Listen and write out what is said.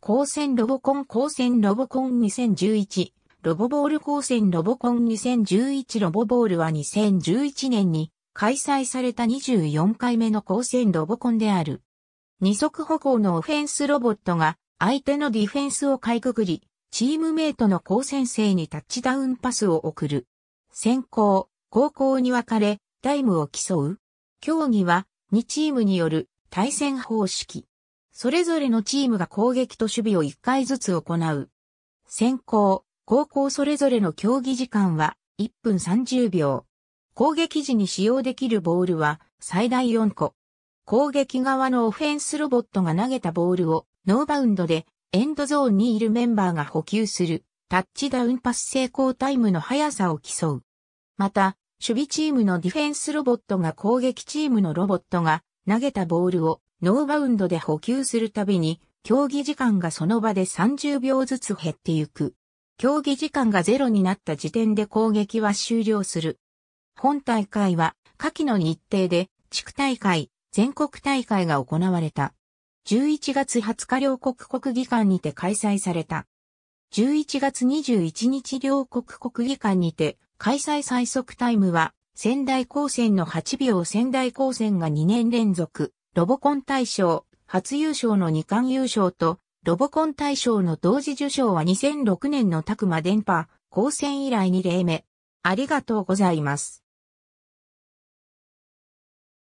高専ロボコン高専ロボコン2011ロボボール高専ロボコン2011ロボボールは2011年に開催された24回目の高専ロボコンである。二足歩行のオフェンスロボットが相手のディフェンスをかいくぐり、チームメイトの高専生にタッチダウンパスを送る。先行、高校に分かれ、タイムを競う。競技は2チームによる対戦方式。それぞれのチームが攻撃と守備を1回ずつ行う。先行、後攻それぞれの競技時間は1分30秒。攻撃時に使用できるボールは最大4個。攻撃側のオフェンスロボットが投げたボールをノーバウンドでエンドゾーンにいるメンバーが補給するタッチダウンパス成功タイムの速さを競う。また、守備チームのディフェンスロボットが攻撃チームのロボットが投げたボールをノーバウンドで補給するたびに、競技時間がその場で30秒ずつ減ってゆく。競技時間がゼロになった時点で攻撃は終了する。本大会は、下記の日程で、地区大会、全国大会が行われた。11月20日両国国技館にて開催された。11月21日両国国技館にて開催最速タイムは仙台高専の8秒仙台高専が2年連続ロボコン大賞、初優勝の2冠優勝と、ロボコン大賞の同時受賞は2006年のクマ電波、高専以来2例目。ありがとうございます。